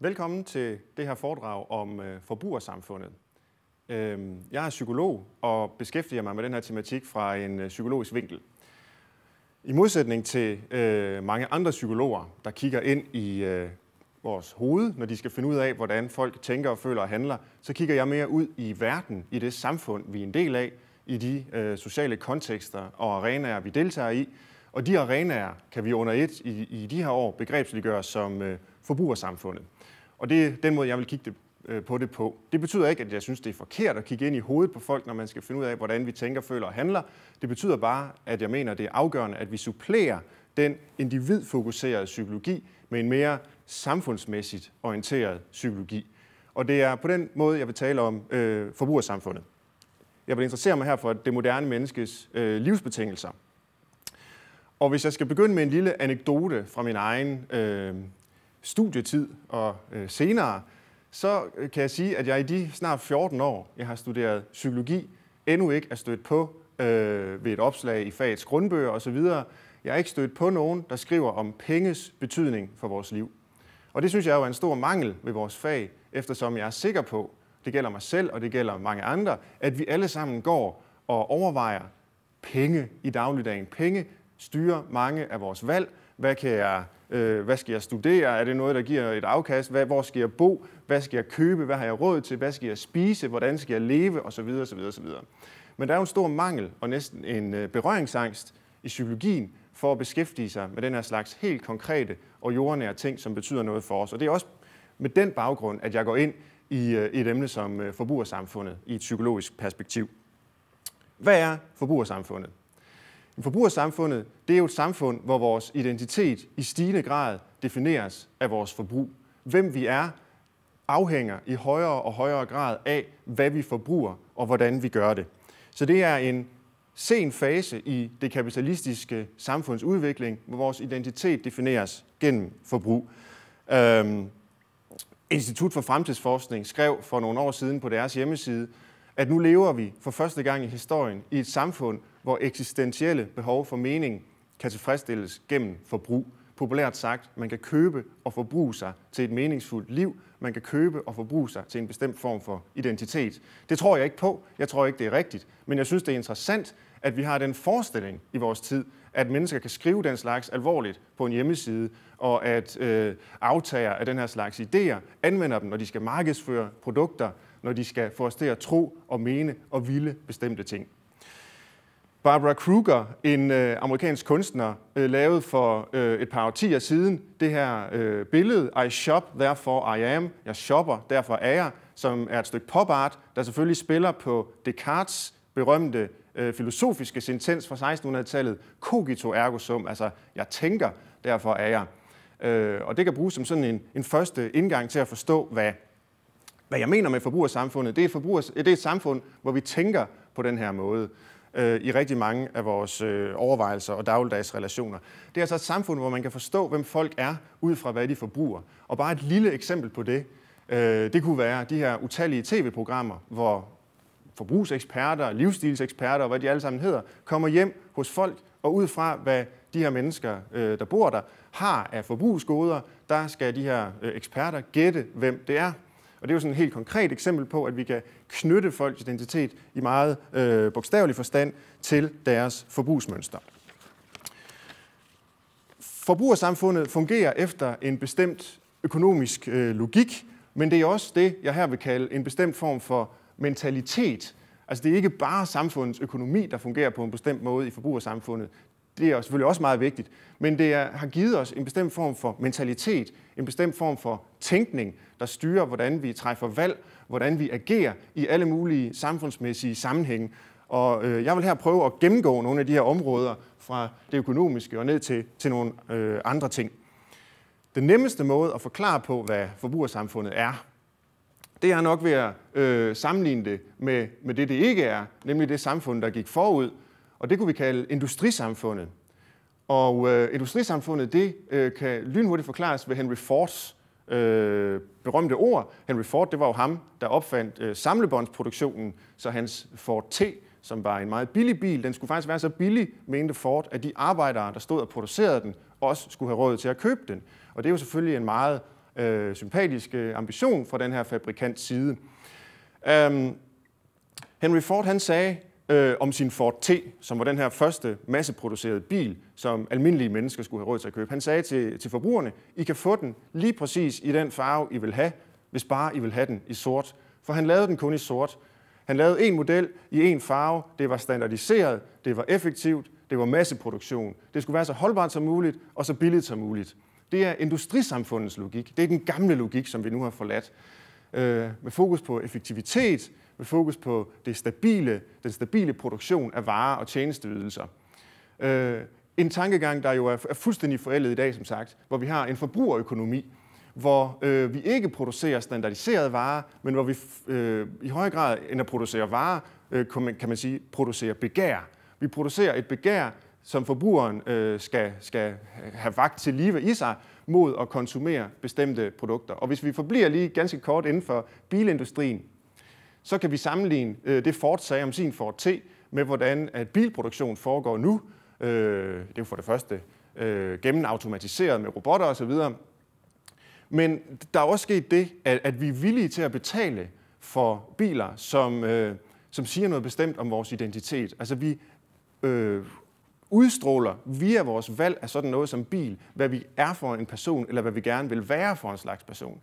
Velkommen til det her foredrag om øh, forbrugersamfundet. Øhm, jeg er psykolog og beskæftiger mig med den her tematik fra en øh, psykologisk vinkel. I modsætning til øh, mange andre psykologer, der kigger ind i øh, vores hoved, når de skal finde ud af, hvordan folk tænker og føler og handler, så kigger jeg mere ud i verden, i det samfund, vi er en del af, i de øh, sociale kontekster og arenaer, vi deltager i. Og de arenaer kan vi under et i, i de her år begrebsliggøre som øh, forbrugersamfundet. Og det er den måde, jeg vil kigge det, øh, på det på. Det betyder ikke, at jeg synes, det er forkert at kigge ind i hovedet på folk, når man skal finde ud af, hvordan vi tænker, føler og handler. Det betyder bare, at jeg mener, det er afgørende, at vi supplerer den individfokuserede psykologi med en mere samfundsmæssigt orienteret psykologi. Og det er på den måde, jeg vil tale om øh, forbrugersamfundet. Jeg vil interessere mig her for det moderne menneskes øh, livsbetingelser. Og hvis jeg skal begynde med en lille anekdote fra min egen øh, studietid og øh, senere, så øh, kan jeg sige, at jeg i de snart 14 år, jeg har studeret psykologi, endnu ikke er stødt på øh, ved et opslag i fagets grundbøger osv. Jeg er ikke stødt på nogen, der skriver om penges betydning for vores liv. Og det synes jeg jo er en stor mangel ved vores fag, eftersom jeg er sikker på, det gælder mig selv og det gælder mange andre, at vi alle sammen går og overvejer penge i dagligdagen. Penge styrer mange af vores valg. Hvad kan jeg Øh, hvad skal jeg studere? Er det noget, der giver et afkast? hvor skal jeg bo? Hvad skal jeg købe? Hvad har jeg råd til? Hvad skal jeg spise? Hvordan skal jeg leve? Og så videre, så videre, så videre. Men der er jo en stor mangel og næsten en øh, berøringsangst i psykologien for at beskæftige sig med den her slags helt konkrete og jordnære ting, som betyder noget for os. Og det er også med den baggrund, at jeg går ind i øh, et emne som forbrugersamfundet i et psykologisk perspektiv. Hvad er forbrugersamfundet? Men forbrugersamfundet, det er jo et samfund, hvor vores identitet i stigende grad defineres af vores forbrug. Hvem vi er, afhænger i højere og højere grad af, hvad vi forbruger og hvordan vi gør det. Så det er en sen fase i det kapitalistiske samfunds udvikling, hvor vores identitet defineres gennem forbrug. Øhm, Institut for Fremtidsforskning skrev for nogle år siden på deres hjemmeside, at nu lever vi for første gang i historien i et samfund, hvor eksistentielle behov for mening kan tilfredsstilles gennem forbrug. Populært sagt, man kan købe og forbruge sig til et meningsfuldt liv. Man kan købe og forbruge sig til en bestemt form for identitet. Det tror jeg ikke på. Jeg tror ikke, det er rigtigt. Men jeg synes, det er interessant, at vi har den forestilling i vores tid, at mennesker kan skrive den slags alvorligt på en hjemmeside, og at øh, aftager af den her slags idéer anvender dem, når de skal markedsføre produkter, når de skal få os til at tro og mene og ville bestemte ting. Barbara Kruger, en øh, amerikansk kunstner, øh, lavede for øh, et par årtier siden det her øh, billede, I shop, therefore I am, jeg shopper, derfor er jeg, som er et stykke popart, der selvfølgelig spiller på Descartes' berømte øh, filosofiske sentens fra 1600-tallet, cogito ergo sum, altså jeg tænker, derfor er jeg. Øh, og det kan bruges som sådan en, en første indgang til at forstå, hvad, hvad jeg mener med forbrugersamfundet. Det er, forbrugers, det er et samfund, hvor vi tænker på den her måde øh, i rigtig mange af vores øh, overvejelser og dagligdags relationer. Det er altså et samfund, hvor man kan forstå, hvem folk er, ud fra hvad de forbruger. Og bare et lille eksempel på det, øh, det kunne være de her utallige tv-programmer, hvor forbrugseksperter, livsstilseksperter og hvad de alle sammen hedder, kommer hjem hos folk, og ud fra hvad de her mennesker, øh, der bor der, har af forbrugsgoder, der skal de her øh, eksperter gætte, hvem det er, og det er jo sådan et helt konkret eksempel på, at vi kan knytte folks identitet i meget øh, bogstavelig forstand til deres forbrugsmønster. Forbrugersamfundet fungerer efter en bestemt økonomisk øh, logik, men det er også det, jeg her vil kalde en bestemt form for mentalitet. Altså det er ikke bare samfundets økonomi, der fungerer på en bestemt måde i forbrugersamfundet. Det er selvfølgelig også meget vigtigt, men det er, har givet os en bestemt form for mentalitet, en bestemt form for tænkning, der styrer, hvordan vi træffer valg, hvordan vi agerer i alle mulige samfundsmæssige sammenhænge. Og øh, jeg vil her prøve at gennemgå nogle af de her områder fra det økonomiske og ned til, til nogle øh, andre ting. Den nemmeste måde at forklare på, hvad forbrugersamfundet er, det er nok ved at øh, sammenligne det med, med det, det ikke er, nemlig det samfund, der gik forud og det kunne vi kalde industrisamfundet. Og øh, industrisamfundet, det øh, kan lynhurtigt forklares ved Henry Fords øh, berømte ord. Henry Ford, det var jo ham, der opfandt øh, samlebåndsproduktionen, så hans Ford T, som var en meget billig bil, den skulle faktisk være så billig, mente Ford, at de arbejdere, der stod og producerede den, også skulle have råd til at købe den. Og det er jo selvfølgelig en meget øh, sympatisk øh, ambition fra den her fabrikants side. Um, Henry Ford, han sagde, øh, om sin Ford T, som var den her første masseproducerede bil, som almindelige mennesker skulle have råd til at købe. Han sagde til, til forbrugerne, I kan få den lige præcis i den farve, I vil have, hvis bare I vil have den i sort. For han lavede den kun i sort. Han lavede en model i en farve, det var standardiseret, det var effektivt, det var masseproduktion. Det skulle være så holdbart som muligt og så billigt som muligt. Det er industrisamfundets logik. Det er den gamle logik, som vi nu har forladt. Øh, med fokus på effektivitet, med fokus på det stabile, den stabile produktion af varer og tjenesteydelser. Øh, en tankegang, der jo er, er fuldstændig forældet i dag, som sagt, hvor vi har en forbrugerøkonomi, hvor øh, vi ikke producerer standardiserede varer, men hvor vi øh, i højere grad end at producere varer, øh, kan man sige, producerer begær. Vi producerer et begær, som forbrugeren øh, skal, skal have vagt til live i sig mod at konsumere bestemte produkter. Og hvis vi forbliver lige ganske kort inden for bilindustrien, så kan vi sammenligne øh, det Ford sagde om sin Ford T med, hvordan at bilproduktion foregår nu. Øh, det er jo for det første øh, gennemautomatiseret med robotter osv. Men der er også sket det, at, at vi er villige til at betale for biler, som, øh, som siger noget bestemt om vores identitet. Altså vi øh, udstråler via vores valg af sådan noget som bil, hvad vi er for en person, eller hvad vi gerne vil være for en slags person.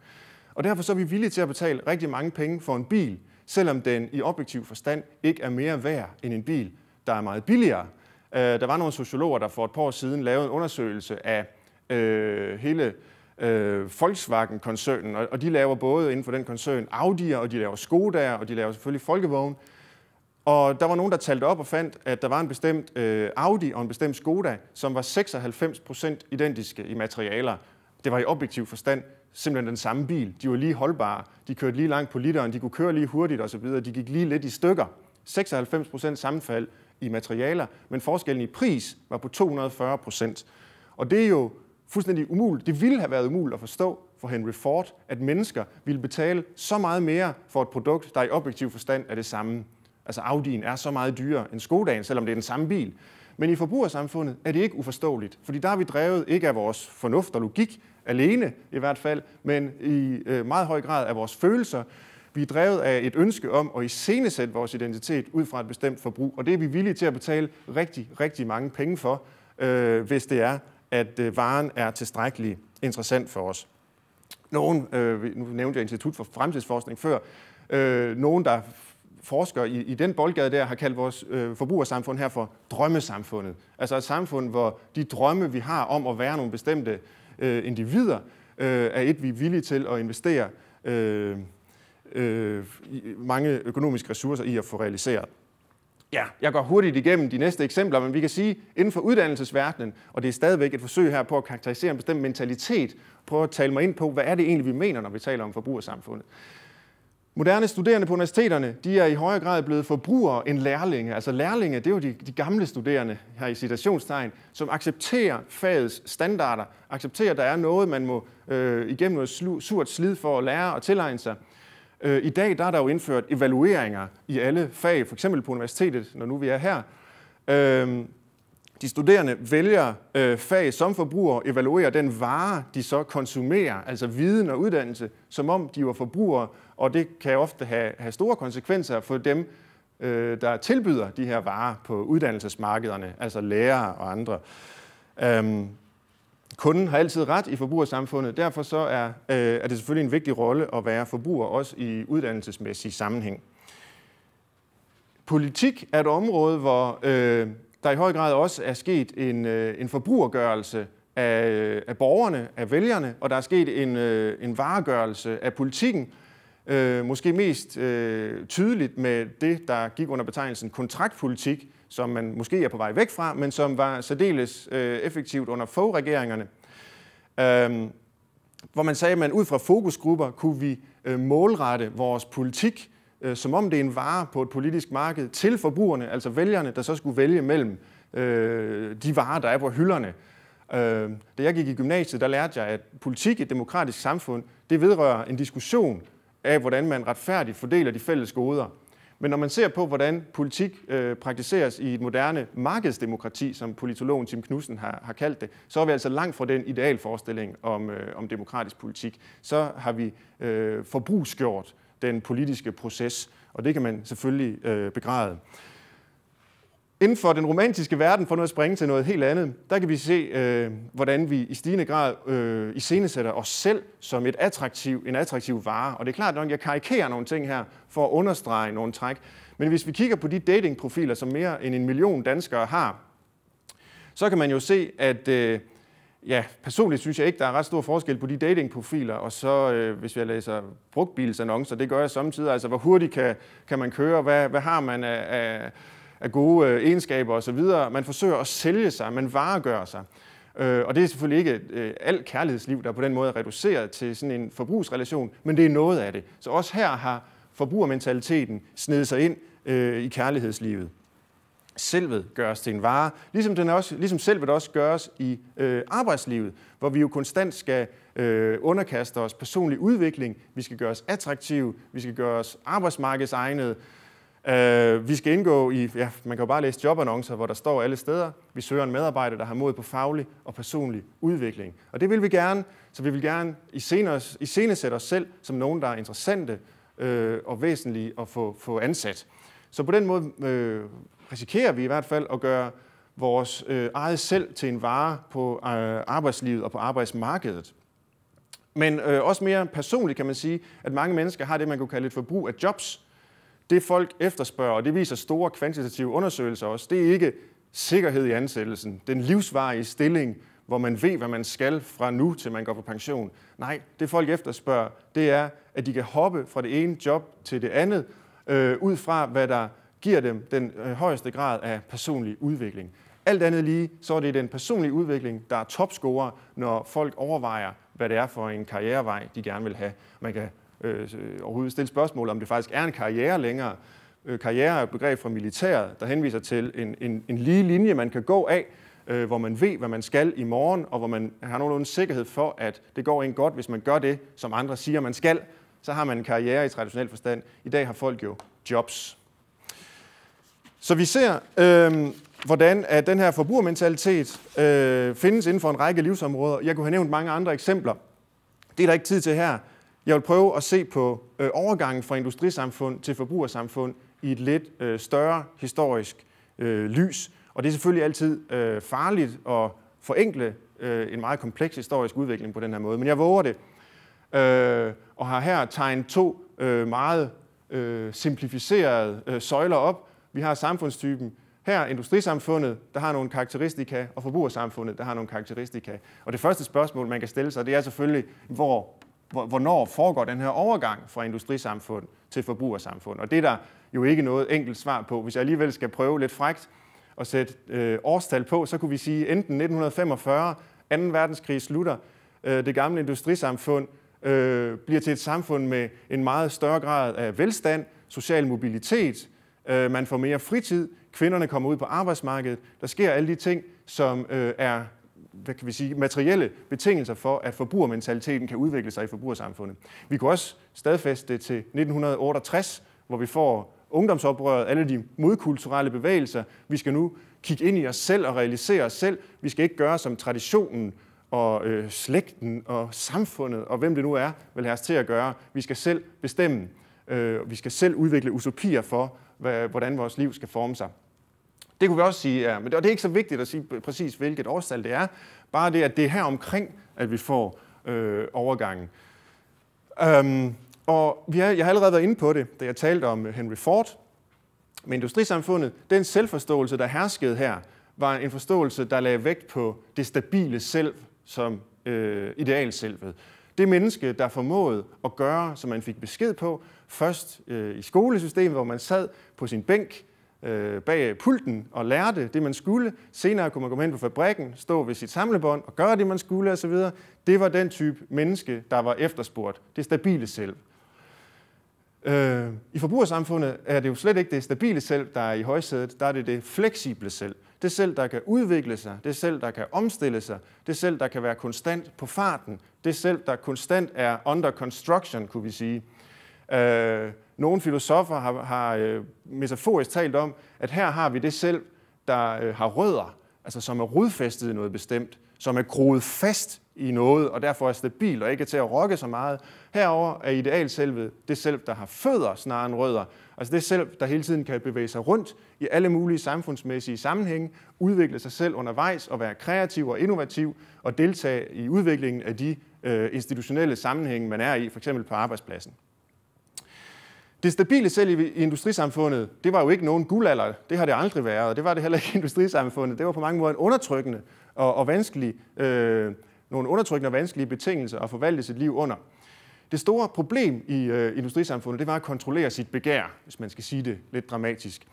Og derfor så er vi villige til at betale rigtig mange penge for en bil, selvom den i objektiv forstand ikke er mere værd end en bil, der er meget billigere. Øh, der var nogle sociologer, der for et par år siden lavede en undersøgelse af øh, hele øh, Volkswagen-koncernen, og, og de laver både inden for den koncern Audi'er, og de laver Skoda'er, og de laver selvfølgelig Folkevogn. Og der var nogen, der talte op og fandt, at der var en bestemt øh, Audi og en bestemt Skoda, som var 96 identiske i materialer. Det var i objektiv forstand simpelthen den samme bil. De var lige holdbare, de kørte lige langt på literen, de kunne køre lige hurtigt osv., de gik lige lidt i stykker. 96 procent sammenfald i materialer, men forskellen i pris var på 240 procent. Og det er jo fuldstændig umuligt. Det ville have været umuligt at forstå for Henry Ford, at mennesker ville betale så meget mere for et produkt, der i objektiv forstand er det samme. Altså Audi'en er så meget dyrere end Skoda'en, selvom det er den samme bil. Men i forbrugersamfundet er det ikke uforståeligt, fordi der er vi drevet ikke af vores fornuft og logik, alene i hvert fald, men i øh, meget høj grad af vores følelser. Vi er drevet af et ønske om at iscenesætte vores identitet ud fra et bestemt forbrug, og det er vi villige til at betale rigtig, rigtig mange penge for, øh, hvis det er, at øh, varen er tilstrækkelig interessant for os. Nogen, øh, nu nævnte jeg Institut for Fremtidsforskning før, øh, nogen, der forsker i, i den boldgade der har kaldt vores øh, forbrugersamfund her for drømmesamfundet. Altså et samfund, hvor de drømme, vi har om at være nogle bestemte øh, individer, øh, er et, vi er villige til at investere øh, øh, mange økonomiske ressourcer i at få realiseret. Ja, jeg går hurtigt igennem de næste eksempler, men vi kan sige, inden for uddannelsesverdenen, og det er stadigvæk et forsøg her på at karakterisere en bestemt mentalitet, prøve at tale mig ind på, hvad er det egentlig, vi mener, når vi taler om forbrugersamfundet. Moderne studerende på universiteterne, de er i højere grad blevet forbrugere end lærlinge. Altså lærlinge, det er jo de, de gamle studerende, her i citationstegn, som accepterer fagets standarder, accepterer, at der er noget, man må øh, igennem noget slu, surt slid for at lære og tilegne sig. Øh, I dag der er der jo indført evalueringer i alle fag, for eksempel på universitetet, når nu vi er her. Øh, de studerende vælger øh, fag som forbruger, evaluerer den vare, de så konsumerer, altså viden og uddannelse, som om de var forbrugere, og det kan ofte have, have store konsekvenser for dem, øh, der tilbyder de her varer på uddannelsesmarkederne, altså lærere og andre. Øhm, kunden har altid ret i forbrugersamfundet, derfor så er, øh, er det selvfølgelig en vigtig rolle at være forbruger, også i uddannelsesmæssig sammenhæng. Politik er et område, hvor øh, der i høj grad også er sket en, øh, en forbrugergørelse af, øh, af borgerne, af vælgerne, og der er sket en, øh, en varegørelse af politikken, øh, måske mest øh, tydeligt med det, der gik under betegnelsen kontraktpolitik, som man måske er på vej væk fra, men som var særdeles øh, effektivt under få regeringerne Øh, hvor man sagde, at man ud fra fokusgrupper kunne vi øh, målrette vores politik øh, som om det er en vare på et politisk marked, til forbrugerne, altså vælgerne, der så skulle vælge mellem øh, de varer, der er på hylderne. Øh, da jeg gik i gymnasiet, der lærte jeg, at politik i et demokratisk samfund, det vedrører en diskussion af, hvordan man retfærdigt fordeler de fælles goder. Men når man ser på, hvordan politik øh, praktiseres i et moderne markedsdemokrati, som politologen Tim Knudsen har, har kaldt det, så er vi altså langt fra den idealforestilling om, øh, om demokratisk politik. Så har vi øh, forbrugsgjort den politiske proces, og det kan man selvfølgelig øh, begræde. Inden for den romantiske verden, for nu at springe til noget helt andet, der kan vi se, øh, hvordan vi i stigende grad øh, iscenesætter os selv som et attraktiv, en attraktiv vare. Og det er klart nok, at jeg karikerer nogle ting her for at understrege nogle træk. Men hvis vi kigger på de datingprofiler, som mere end en million danskere har, så kan man jo se, at øh, Ja, personligt synes jeg ikke, der er ret stor forskel på de datingprofiler, og så øh, hvis jeg læser brugtbilsannoncer, det gør jeg samtidig, altså hvor hurtigt kan, kan man køre, hvad, hvad har man af, af, af gode øh, egenskaber osv. Man forsøger at sælge sig, man varegør sig. Øh, og det er selvfølgelig ikke øh, alt kærlighedsliv, der på den måde er reduceret til sådan en forbrugsrelation, men det er noget af det. Så også her har forbrugermentaliteten snedet sig ind øh, i kærlighedslivet selvet gøres til en vare, ligesom, den også, ligesom selvet også gøres i øh, arbejdslivet, hvor vi jo konstant skal øh, underkaste os personlig udvikling, vi skal gøres attraktive, vi skal gøres arbejdsmarkedsegnede, øh, vi skal indgå i, ja, man kan jo bare læse jobannoncer, hvor der står alle steder, vi søger en medarbejder, der har mod på faglig og personlig udvikling. Og det vil vi gerne, så vi vil gerne i iscenesætte os selv som nogen, der er interessante øh, og væsentlige at få, få ansat. Så på den måde øh, risikerer vi i hvert fald at gøre vores øh, eget selv til en vare på øh, arbejdslivet og på arbejdsmarkedet. Men øh, også mere personligt kan man sige, at mange mennesker har det, man kunne kalde et forbrug af jobs. Det folk efterspørger, og det viser store kvantitative undersøgelser også, det er ikke sikkerhed i ansættelsen, den livsvarige stilling, hvor man ved, hvad man skal fra nu til man går på pension. Nej, det folk efterspørger, det er, at de kan hoppe fra det ene job til det andet, øh, ud fra hvad der giver dem den øh, højeste grad af personlig udvikling. Alt andet lige, så er det den personlige udvikling, der er topscorer, når folk overvejer, hvad det er for en karrierevej, de gerne vil have. Man kan øh, øh overhovedet stille spørgsmål, om det faktisk er en karriere længere. Øh, karriere er et begreb fra militæret, der henviser til en, en, en lige linje, man kan gå af, øh, hvor man ved, hvad man skal i morgen, og hvor man har nogenlunde sikkerhed for, at det går en godt, hvis man gør det, som andre siger, man skal. Så har man en karriere i traditionel forstand. I dag har folk jo jobs. Så vi ser, øh, hvordan at den her forbrugermentalitet øh, findes inden for en række livsområder. Jeg kunne have nævnt mange andre eksempler. Det er der ikke tid til her. Jeg vil prøve at se på øh, overgangen fra industrisamfund til forbrugersamfund i et lidt øh, større historisk øh, lys. Og det er selvfølgelig altid øh, farligt at forenkle øh, en meget kompleks historisk udvikling på den her måde, men jeg våger det. Øh, og har her tegnet to øh, meget øh, simplificerede øh, søjler op, vi har samfundstypen, her industrisamfundet, der har nogle karakteristika, og forbrugersamfundet, der har nogle karakteristika. Og det første spørgsmål, man kan stille sig, det er selvfølgelig, hvor, hvornår foregår den her overgang fra industrisamfund til forbrugersamfund? Og det er der jo ikke noget enkelt svar på. Hvis jeg alligevel skal prøve lidt frægt at sætte øh, årstal på, så kunne vi sige enten 1945, 2. verdenskrig slutter, øh, det gamle industrisamfund øh, bliver til et samfund med en meget større grad af velstand, social mobilitet, øh, man får mere fritid, kvinderne kommer ud på arbejdsmarkedet, der sker alle de ting, som øh, er hvad kan vi sige, materielle betingelser for, at forbrugermentaliteten kan udvikle sig i forbrugersamfundet. Vi kunne også stadfæste det til 1968, hvor vi får ungdomsoprøret, alle de modkulturelle bevægelser. Vi skal nu kigge ind i os selv og realisere os selv. Vi skal ikke gøre som traditionen og øh, slægten og samfundet og hvem det nu er, vil have os til at gøre. Vi skal selv bestemme. Øh, vi skal selv udvikle utopier for, hvordan vores liv skal forme sig. Det kunne vi også sige, ja, men det, og det er ikke så vigtigt at sige præcis, hvilket årstal det er, bare det, at det er her omkring, at vi får øh, overgangen. Øhm, og vi har, jeg har allerede været inde på det, da jeg talte om Henry Ford, med industrisamfundet, den selvforståelse, der herskede her, var en forståelse, der lagde vægt på det stabile selv som øh, idealselvet. Det menneske, der formåede at gøre, som man fik besked på, først øh, i skolesystemet, hvor man sad på sin bænk øh, bag pulten og lærte det, man skulle. Senere kunne man komme hen på fabrikken, stå ved sit samlebånd og gøre det, man skulle osv. Det var den type menneske, der var efterspurgt. Det stabile selv. Øh, I forbrugersamfundet er det jo slet ikke det stabile selv, der er i højsædet. Der er det det fleksible selv. Det selv, der kan udvikle sig. Det selv, der kan omstille sig. Det selv, der kan være konstant på farten det selv, der konstant er under construction, kunne vi sige. Øh, nogle filosofer har, har øh, metaforisk talt om, at her har vi det selv, der øh, har rødder, altså som er rodfæstet i noget bestemt, som er groet fast i noget, og derfor er stabil og ikke er til at rokke så meget. Herover er idealselvet det selv, der har fødder snarere end rødder. Altså det selv, der hele tiden kan bevæge sig rundt i alle mulige samfundsmæssige sammenhænge, udvikle sig selv undervejs og være kreativ og innovativ og deltage i udviklingen af de øh, institutionelle sammenhæng, man er i, f.eks. på arbejdspladsen. Det stabile selv i industrisamfundet, det var jo ikke nogen guldalder. Det har det aldrig været, og det var det heller ikke i industrisamfundet. Det var på mange måder en undertrykkende og, og vanskelig, øh, nogle undertrykkende og vanskelige betingelser at forvalte sit liv under. Det store problem i øh, industrisamfundet, det var at kontrollere sit begær, hvis man skal sige det lidt dramatisk.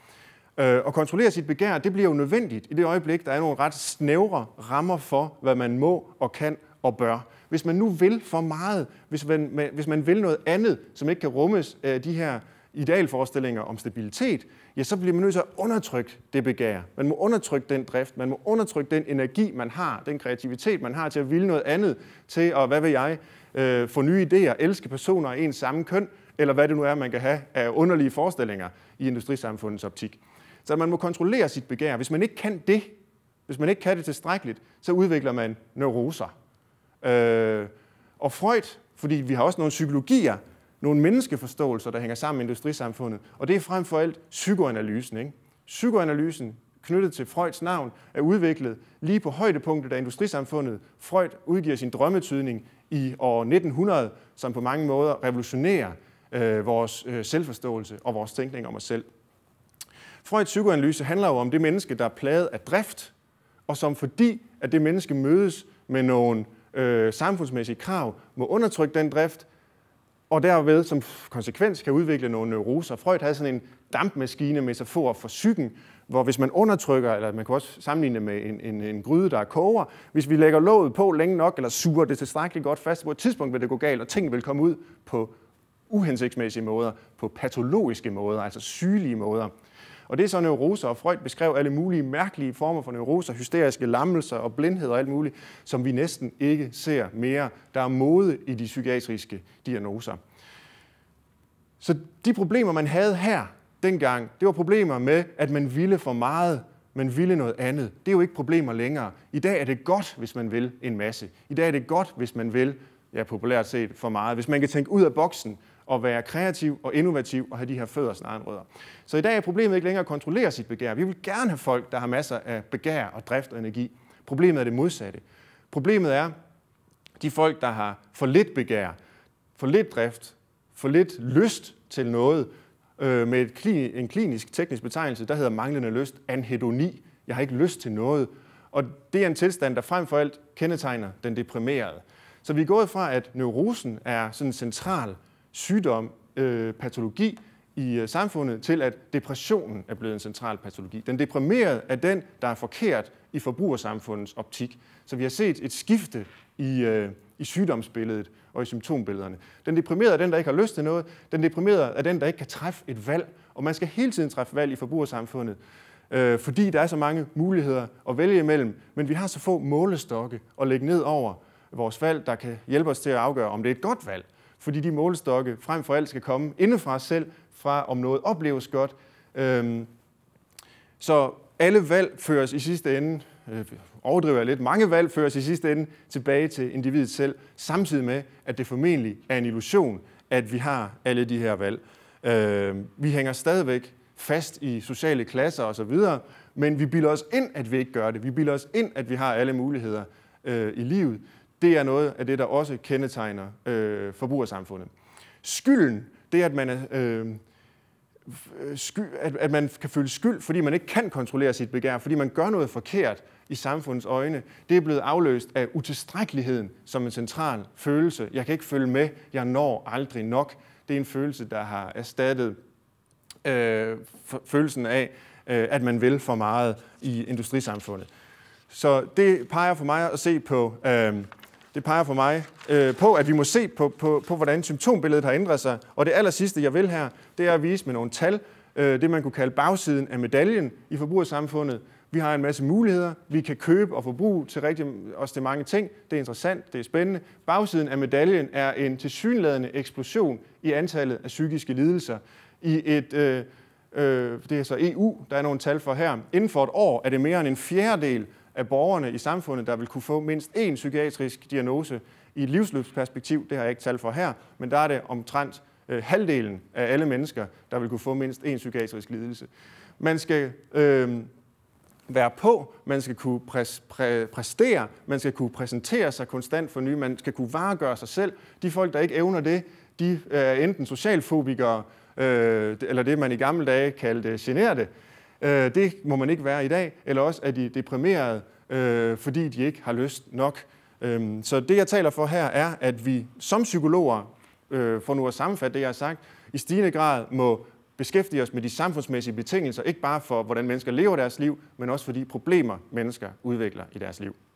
Øh, at kontrollere sit begær, det bliver jo nødvendigt i det øjeblik, der er nogle ret snævre rammer for, hvad man må og kan og bør. Hvis man nu vil for meget, hvis man, hvis man vil noget andet, som ikke kan rummes af de her idealforestillinger om stabilitet, ja, så bliver man nødt til at undertrykke det begær. Man må undertrykke den drift, man må undertrykke den energi, man har, den kreativitet, man har til at ville noget andet, til at, hvad vil jeg, øh, få nye idéer, elske personer af ens samme køn, eller hvad det nu er, man kan have af underlige forestillinger i industrisamfundets optik. Så man må kontrollere sit begær. Hvis man ikke kan det, hvis man ikke kan det tilstrækkeligt, så udvikler man neuroser. Øh, og Freud, fordi vi har også nogle psykologier, nogle menneskeforståelser, der hænger sammen med industrisamfundet, og det er frem for alt psykoanalysen. Ikke? Psykoanalysen, knyttet til Freuds navn, er udviklet lige på højdepunktet af industrisamfundet. Freud udgiver sin drømmetydning i år 1900, som på mange måder revolutionerer øh, vores øh, selvforståelse og vores tænkning om os selv. Freuds psykoanalyse handler jo om det menneske, der er plaget af drift, og som fordi, at det menneske mødes med nogle øh, samfundsmæssige krav må undertrykke den drift, og derved som konsekvens kan udvikle nogle neuroser. Freud havde sådan en dampmaskine med sig for psyken, hvor hvis man undertrykker, eller man kan også sammenligne med en, en, en gryde, der koger, hvis vi lægger låget på længe nok, eller suger det tilstrækkeligt godt fast, på et tidspunkt vil det gå galt, og ting vil komme ud på uhensigtsmæssige måder, på patologiske måder, altså sygelige måder. Og det er så neuroser, og Freud beskrev alle mulige mærkelige former for neuroser, hysteriske lammelser og blindhed og alt muligt, som vi næsten ikke ser mere. Der er mode i de psykiatriske diagnoser. Så de problemer, man havde her dengang, det var problemer med, at man ville for meget, man ville noget andet. Det er jo ikke problemer længere. I dag er det godt, hvis man vil en masse. I dag er det godt, hvis man vil, ja populært set, for meget. Hvis man kan tænke ud af boksen, at være kreativ og innovativ og have de her fødder sine egen rødder. Så i dag er problemet ikke længere at kontrollere sit begær. Vi vil gerne have folk, der har masser af begær og drift og energi. Problemet er det modsatte. Problemet er de folk, der har for lidt begær, for lidt drift, for lidt lyst til noget, øh, med et, klin, en klinisk teknisk betegnelse, der hedder manglende lyst, anhedoni. Jeg har ikke lyst til noget. Og det er en tilstand, der frem for alt kendetegner den deprimerede. Så vi er gået fra, at neurosen er sådan en central sygdom, øh, patologi i øh, samfundet, til at depressionen er blevet en central patologi. Den deprimerede er den, der er forkert i forbrugersamfundets optik. Så vi har set et skifte i, øh, i sygdomsbilledet og i symptombillederne. Den deprimerede er den, der ikke har lyst til noget. Den deprimerede er den, der ikke kan træffe et valg. Og man skal hele tiden træffe valg i forbrugersamfundet, øh, fordi der er så mange muligheder at vælge imellem. Men vi har så få målestokke at lægge ned over vores valg, der kan hjælpe os til at afgøre, om det er et godt valg fordi de målstokke frem for alt skal komme indefra selv, fra om noget opleves godt. Øhm, så alle valg føres i sidste ende, øh, overdriver jeg lidt, mange valg føres i sidste ende tilbage til individet selv, samtidig med, at det formentlig er en illusion, at vi har alle de her valg. Øhm, vi hænger stadigvæk fast i sociale klasser osv., men vi bilder os ind, at vi ikke gør det. Vi bilder os ind, at vi har alle muligheder øh, i livet. Det er noget af det, der også kendetegner øh, forbrugersamfundet. Skylden, det er, at man, er, øh, øh, sky, at, at man kan føle skyld, fordi man ikke kan kontrollere sit begær, fordi man gør noget forkert i samfundets øjne, det er blevet afløst af utilstrækkeligheden som en central følelse. Jeg kan ikke følge med, jeg når aldrig nok. Det er en følelse, der har erstattet øh, følelsen af, øh, at man vil for meget i industrisamfundet. Så det peger for mig at se på øh, det peger for mig øh, på, at vi må se på, på, på, hvordan symptombilledet har ændret sig. Og det aller sidste, jeg vil her, det er at vise med nogle tal, øh, det man kunne kalde bagsiden af medaljen i forbrugersamfundet. Vi har en masse muligheder. Vi kan købe og forbruge til rigtig, også til mange ting. Det er interessant, det er spændende. Bagsiden af medaljen er en tilsyneladende eksplosion i antallet af psykiske lidelser. I et, øh, øh, det er så EU, der er nogle tal for her. Inden for et år er det mere end en fjerdedel af borgerne i samfundet, der vil kunne få mindst én psykiatrisk diagnose i et livsløbsperspektiv. Det har jeg ikke tal for her, men der er det omtrent øh, halvdelen af alle mennesker, der vil kunne få mindst én psykiatrisk lidelse. Man skal øh, være på, man skal kunne præs, præ, præstere, man skal kunne præsentere sig konstant for nye, man skal kunne varegøre sig selv. De folk, der ikke evner det, de er enten socialfobikere, øh, eller det man i gamle dage kaldte generede, Øh, det må man ikke være i dag, eller også er de deprimerede, øh, fordi de ikke har lyst nok. Øh, så det, jeg taler for her, er, at vi som psykologer, øh, for nu at sammenfatte det, jeg har sagt, i stigende grad må beskæftige os med de samfundsmæssige betingelser, ikke bare for, hvordan mennesker lever deres liv, men også for de problemer, mennesker udvikler i deres liv.